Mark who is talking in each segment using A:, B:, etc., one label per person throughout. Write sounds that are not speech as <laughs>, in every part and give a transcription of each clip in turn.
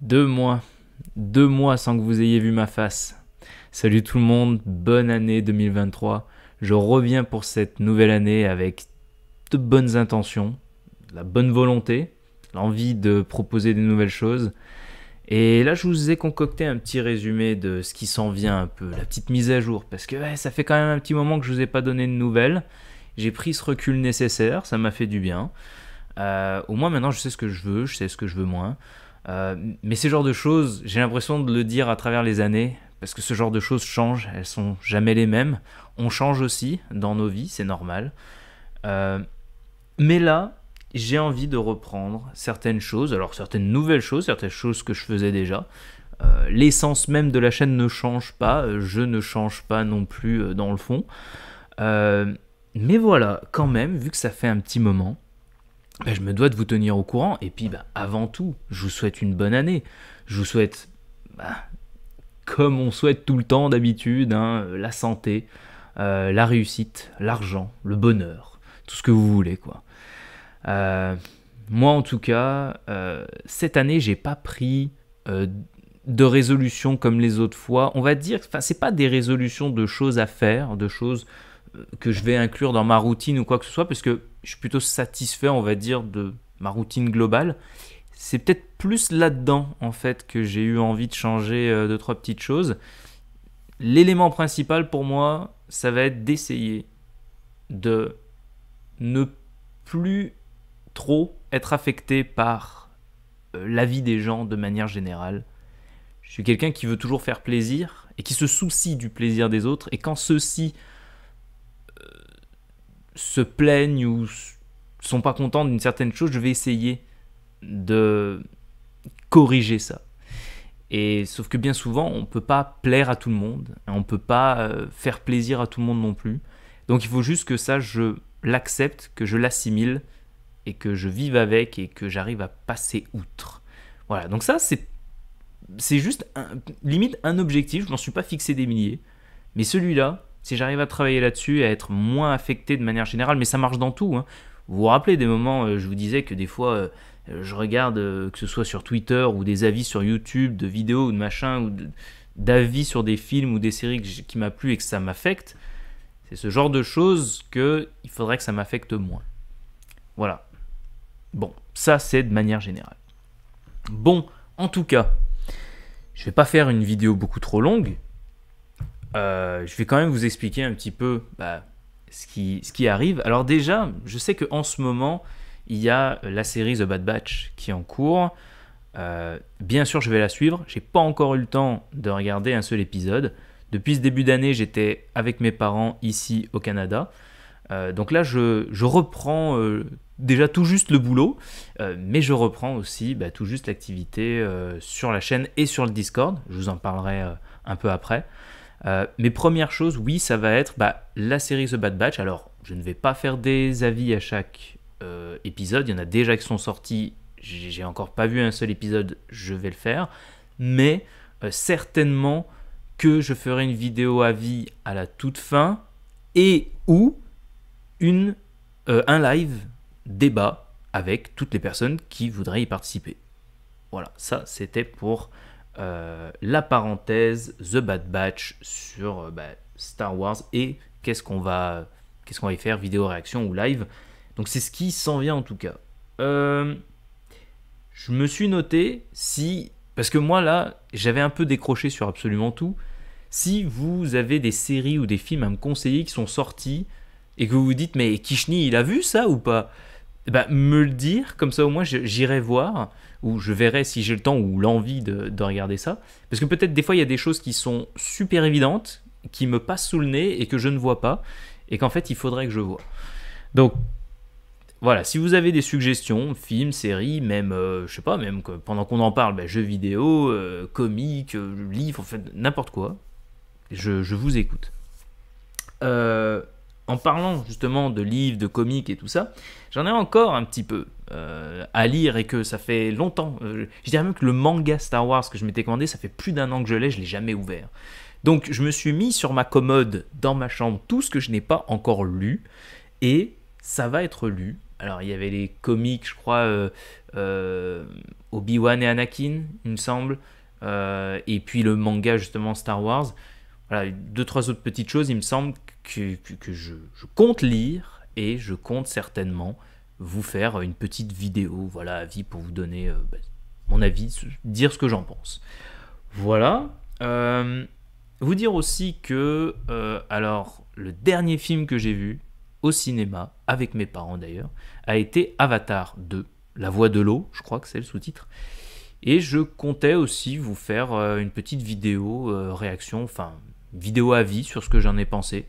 A: Deux mois. Deux mois sans que vous ayez vu ma face. Salut tout le monde, bonne année 2023. Je reviens pour cette nouvelle année avec de bonnes intentions, la bonne volonté, l'envie de proposer des nouvelles choses. Et là, je vous ai concocté un petit résumé de ce qui s'en vient un peu, la petite mise à jour, parce que ça fait quand même un petit moment que je ne vous ai pas donné de nouvelles. J'ai pris ce recul nécessaire, ça m'a fait du bien. Euh, au moins maintenant, je sais ce que je veux, je sais ce que je veux moins. Euh, mais ces genres de choses, j'ai l'impression de le dire à travers les années, parce que ce genre de choses changent, elles sont jamais les mêmes. On change aussi dans nos vies, c'est normal. Euh, mais là, j'ai envie de reprendre certaines choses, alors certaines nouvelles choses, certaines choses que je faisais déjà. Euh, l'essence même de la chaîne ne change pas, je ne change pas non plus dans le fond. mais voilà, quand même, vu que ça fait un petit moment, bah, je me dois de vous tenir au courant. Et puis, bah, avant tout, je vous souhaite une bonne année. Je vous souhaite, bah, comme on souhaite tout le temps d'habitude, hein, la santé, euh, la réussite, l'argent, le bonheur, tout ce que vous voulez, quoi. Euh, moi, en tout cas, euh, cette année, j'ai pas pris de résolution comme les autres fois. On va dire, enfin, c'est pas des résolutions de choses à faire, de choses que je vais inclure dans ma routine ou quoi que ce soit, parce que je suis plutôt satisfait, on va dire, de ma routine globale. C'est peut-être plus là-dedans, en fait, que j'ai eu envie de changer de euh, deux, trois petites choses. L'élément principal pour moi, ça va être d'essayer de ne plus trop être affecté par euh, la vie des gens de manière générale. Je suis quelqu'un qui veut toujours faire plaisir et qui se soucie du plaisir des autres. Et quand ceux-ci se plaignent ou sont pas contents d'une certaine chose, je vais essayer de corriger ça. Et sauf que bien souvent, on ne peut pas plaire à tout le monde, on ne peut pas euh, faire plaisir à tout le monde non plus. Donc il faut juste que ça, je l'accepte, que je l'assimile, et que je vive avec, et que j'arrive à passer outre. Voilà, donc ça, c'est, c'est juste limite un objectif, je m'en suis pas fixé des milliers, mais celui-là, si j'arrive à travailler là-dessus, à être moins affecté de manière générale, mais ça marche dans tout. Hein. Vous vous rappelez des moments, euh, je vous disais que des fois, euh, je regarde, euh, que ce soit sur Twitter ou des avis sur YouTube, de vidéos ou de machin, ou d'avis sur des films ou des séries qui m'a plu et que ça m'affecte. C'est ce genre de choses que il faudrait que ça m'affecte moins. Voilà. Bon, ça c'est de manière générale. Bon, en tout cas, je vais pas faire une vidéo beaucoup trop longue, euh, je vais quand même vous expliquer un petit peu bah, ce, qui, arrive. Alors déjà, je sais qu'en ce moment, il y a la série The Bad Batch qui est en cours. Euh, bien sûr, je vais la suivre. J'ai pas encore eu le temps de regarder un seul épisode. Depuis ce début d'année, j'étais avec mes parents ici au Canada. Euh, donc là, je, reprends déjà tout juste le boulot, mais je reprends aussi bah, tout juste l'activité sur la chaîne et sur le Discord. Je vous en parlerai un peu après. Euh, mes premières choses, oui, ça va être bah, la série The Bad Batch. Alors, je ne vais pas faire des avis à chaque euh, épisode. Il y en a déjà qui sont sortis. J'ai encore pas vu un seul épisode. Je vais le faire. Mais euh, certainement que je ferai une vidéo avis à la toute fin et ou une, un live débat avec toutes les personnes qui voudraient y participer. Voilà, ça c'était pour euh, la parenthèse The Bad Batch sur euh, bah, Star Wars et qu'est-ce qu'on va, qu'est-ce va y faire, vidéo réaction ou live. Donc c'est ce qui s'en vient en tout cas. Euh, je me suis noté si, parce que moi là, j'avais un peu décroché sur absolument tout. Si vous avez des séries ou des films à me conseiller qui sont sortis et que vous vous dites mais Kishni il a vu ça ou pas eh ben, me le dire, comme ça au moins j'irai voir, ou je verrai si j'ai le temps ou l'envie de, regarder ça. Parce que peut-être des fois il y a des choses qui sont super évidentes, qui me passent sous le nez et que je ne vois pas, et qu'en fait il faudrait que je vois. Donc voilà, si vous avez des suggestions, films, séries, même, euh, je sais pas, même pendant qu'on en parle, ben, jeux vidéo, euh, comique, euh, livre, livres, en fait, n'importe quoi, je, je, vous écoute. Euh, en parlant justement de livres, de comics et tout ça, j'en ai encore un petit peu euh, à lire et que ça fait longtemps. Euh, je dirais même que le manga Star Wars que je m'étais commandé, ça fait plus d'un an que je l'ai, je l'ai jamais ouvert. Donc je me suis mis sur ma commode, dans ma chambre, tout ce que je n'ai pas encore lu et ça va être lu. Alors il y avait les comics, je crois, euh, Obi-Wan et Anakin, il me semble, et puis le manga justement Star Wars. Voilà, deux, trois autres petites choses, il me semble que, je, compte lire et je compte certainement vous faire une petite vidéo, voilà, avis pour vous donner euh, bah, mon avis, dire ce que j'en pense. Voilà. Euh, vous dire aussi que, euh, alors, le dernier film que j'ai vu au cinéma, avec mes parents d'ailleurs, a été Avatar 2, La Voix de l'eau, je crois que c'est le sous-titre. Et je comptais aussi vous faire une petite vidéo réaction, enfin, vidéo avis sur ce que j'en ai pensé,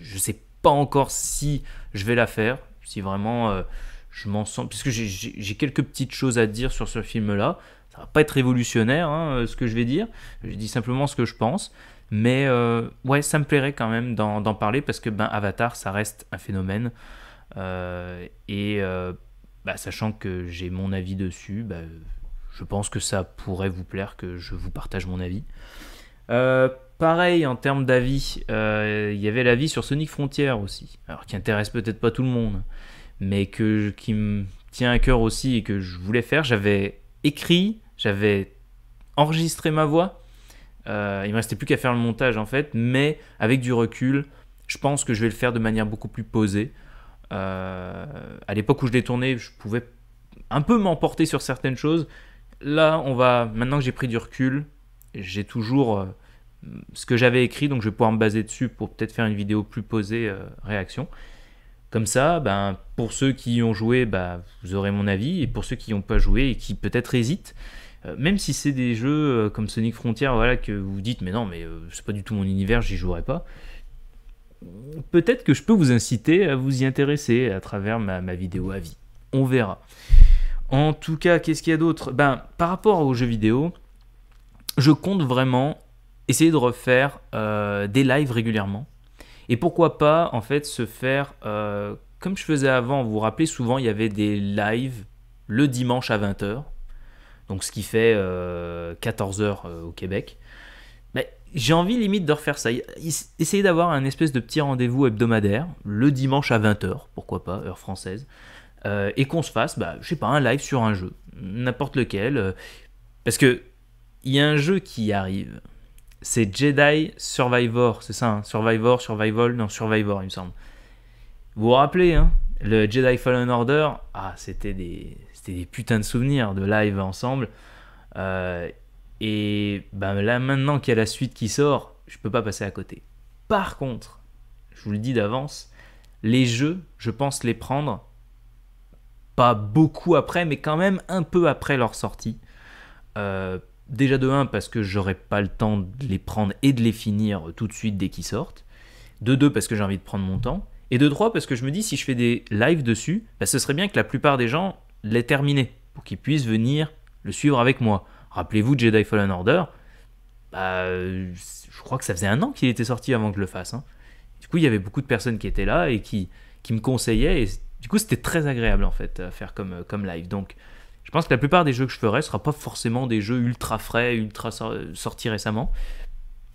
A: je sais pas encore si je vais la faire, si vraiment euh, je m'en sens, puisque j'ai quelques petites choses à dire sur ce film-là. Ça va pas être révolutionnaire, hein, euh, ce que je vais dire. Je dis simplement ce que je pense. Mais euh, ouais, ça me plairait quand même d'en parler parce que ben, Avatar, ça reste un phénomène. et bah, sachant que j'ai mon avis dessus, bah, je pense que ça pourrait vous plaire que je vous partage mon avis. Pareil, en termes d'avis, euh, il y avait l'avis sur Sonic Frontier aussi, alors qui intéresse peut-être pas tout le monde, mais que, qui me tient à cœur aussi et que je voulais faire. J'avais écrit, j'avais enregistré ma voix. Euh, il me restait plus qu'à faire le montage en fait, mais avec du recul, je pense que je vais le faire de manière beaucoup plus posée. Euh, à l'époque où je l'ai tourné, je pouvais un peu m'emporter sur certaines choses. Là, on va, maintenant que j'ai pris du recul, j'ai toujours euh, ce que j'avais écrit, donc je vais pouvoir me baser dessus pour peut-être faire une vidéo plus posée euh, réaction. Comme ça, ben, pour ceux qui y ont joué, ben, vous aurez mon avis, et pour ceux qui n'ont pas joué et qui peut-être hésitent, euh, même si c'est des jeux euh, comme Sonic Frontier, voilà, que vous dites, mais non, mais c'est pas du tout mon univers, j'y jouerai pas. Peut-être que je peux vous inciter à vous y intéresser à travers ma, ma vidéo avis. On verra. En tout cas, qu'est-ce qu'il y a d'autre Ben, par rapport aux jeux vidéo, je compte vraiment essayer de refaire euh, des lives régulièrement. Et pourquoi pas, en fait, se faire, euh, comme je faisais avant, vous vous rappelez, souvent, il y avait des lives le dimanche à 20h, donc ce qui fait 14h euh, au Québec. Mais j'ai envie limite de refaire ça. Essayer d'avoir un espèce de petit rendez-vous hebdomadaire, le dimanche à 20h, pourquoi pas, heure française, et qu'on se fasse, bah, je sais pas, un live sur un jeu, n'importe lequel. parce que il y a un jeu qui arrive, c'est Jedi Survivor, c'est ça, hein. Survivor, Survival, non, Survivor, il me semble. Vous vous rappelez, hein le Jedi Fallen Order, ah, c'était des, des putains de souvenirs de live ensemble. Euh, et ben là, maintenant qu'il y a la suite qui sort, je peux pas passer à côté. Par contre, je vous le dis d'avance, les jeux, je pense les prendre pas beaucoup après, mais quand même un peu après leur sortie. Euh, déjà de 1 parce que j'aurais pas le temps de les prendre et de les finir tout de suite dès qu'ils sortent, de 2 parce que j'ai envie de prendre mon temps, et de 3 parce que je me dis si je fais des lives dessus, bah, ce serait bien que la plupart des gens l'aient terminé pour qu'ils puissent venir le suivre avec moi. Rappelez-vous de Jedi Fallen Order, bah, je crois que ça faisait un an qu'il était sorti avant que je le fasse. Hein. Du coup, il y avait beaucoup de personnes qui étaient là et qui, qui me conseillaient. Et du coup, c'était très agréable en fait à faire comme, euh, comme live. Donc, je pense que la plupart des jeux que je ferai ne sera pas forcément des jeux ultra frais, ultra sortis récemment.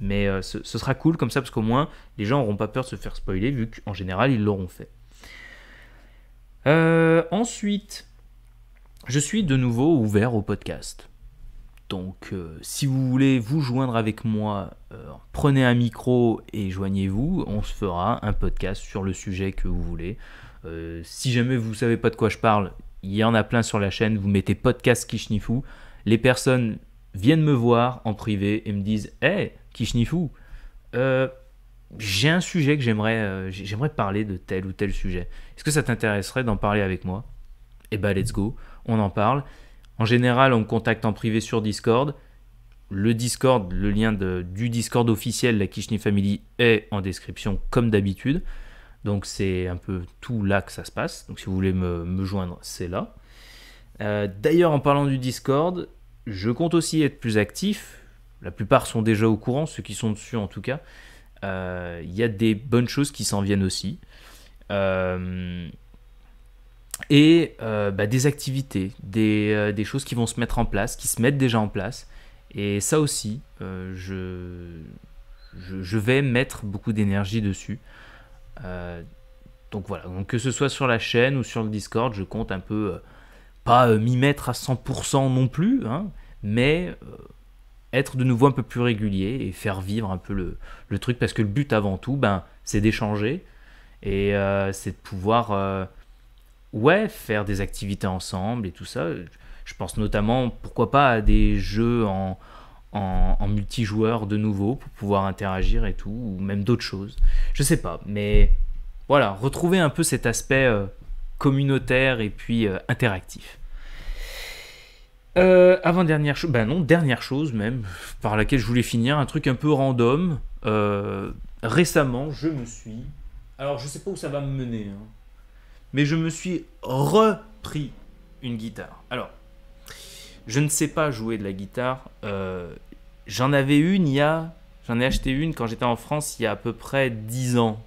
A: Mais euh, ce, sera cool comme ça parce qu'au moins les gens n'auront pas peur de se faire spoiler vu qu'en général ils l'auront fait. Euh, ensuite, je suis de nouveau ouvert au podcast. Donc euh, si vous voulez vous joindre avec moi, prenez un micro et joignez-vous. On se fera un podcast sur le sujet que vous voulez. si jamais vous ne savez pas de quoi je parle, il y en a plein sur la chaîne, vous mettez podcast Kishnifou, les personnes viennent me voir en privé et me disent Hé, hey, Kishnifou, euh, j'ai un sujet que j'aimerais euh, j'aimerais parler de tel ou tel sujet. Est-ce que ça t'intéresserait d'en parler avec moi Eh ben, let's go, on en parle. En général, on me contacte en privé sur Discord. Le Discord, le lien du Discord officiel, la Kishni Family, est en description comme d'habitude. Donc c'est un peu tout là que ça se passe. Donc si vous voulez me, joindre, c'est là. Euh, d'ailleurs, en parlant du Discord, je compte aussi être plus actif. La plupart sont déjà au courant, ceux qui sont dessus en tout cas. Euh, il y a des bonnes choses qui s'en viennent aussi. Euh, et bah, des activités, des, choses qui vont se mettre en place, qui se mettent déjà en place. Et ça aussi, je, vais mettre beaucoup d'énergie dessus. Euh, donc voilà, que ce soit sur la chaîne ou sur le Discord, je compte un peu euh, pas euh, m'y mettre à 100% non plus, hein, mais être de nouveau un peu plus régulier et faire vivre un peu le, truc parce que le but avant tout, ben, c'est d'échanger et c'est de pouvoir ouais, faire des activités ensemble et tout ça. Je pense notamment, pourquoi pas, à des jeux en, en, multijoueur de nouveau pour pouvoir interagir et tout, ou même d'autres choses. Je sais pas, mais voilà, retrouver un peu cet aspect euh, communautaire et puis euh, interactif. Euh, avant dernière chose, ben non, dernière chose même, par laquelle je voulais finir, un truc un peu random. récemment, je me suis. Alors, je sais pas où ça va me mener, hein, mais je me suis repris une guitare. Alors, je ne sais pas jouer de la guitare. Euh, j'en avais une il y a. J'en ai acheté une quand j'étais en France il y a à peu près 10 ans,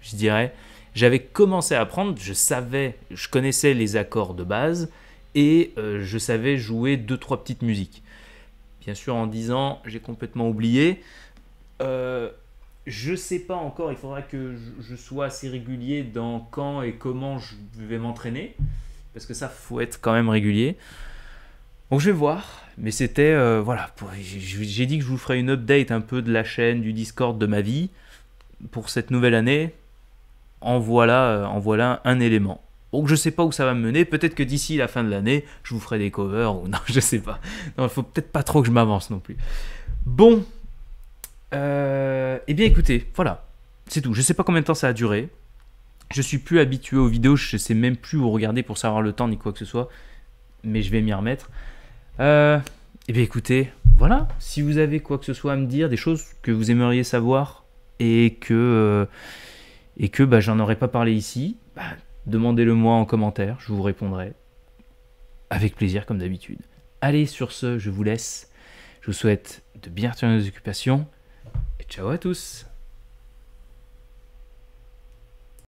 A: je dirais. J'avais commencé à apprendre, je savais, je connaissais les accords de base et euh, je savais jouer deux trois petites musiques. Bien sûr, en 10 ans, j'ai complètement oublié. je euh, je sais pas encore, il faudra que je, sois assez régulier dans quand et comment je vais m'entraîner, parce que ça, faut être quand même régulier. Donc je vais voir, mais c'était euh, voilà, j'ai dit que je vous ferai une update un peu de la chaîne, du Discord, de ma vie pour cette nouvelle année. En voilà, euh, en voilà un élément. Donc je sais pas où ça va me mener. Peut-être que d'ici la fin de l'année, je vous ferai des covers ou <laughs> non, je sais pas. Non, faut peut-être pas trop que je m'avance non plus. Bon, euh, eh bien écoutez, voilà, c'est tout. Je sais pas combien de temps ça a duré. Je suis plus habitué aux vidéos, je sais même plus où regarder pour savoir le temps ni quoi que ce soit, mais je vais m'y remettre. Euh, eh et bien écoutez, voilà, si vous avez quoi que ce soit à me dire, des choses que vous aimeriez savoir et que, euh, et que bah, j'en aurais pas parlé ici, bah, demandez-le moi en commentaire, je vous répondrai avec plaisir comme d'habitude. Allez, sur ce, je vous laisse. Je vous souhaite de bien retourner nos occupations et ciao à tous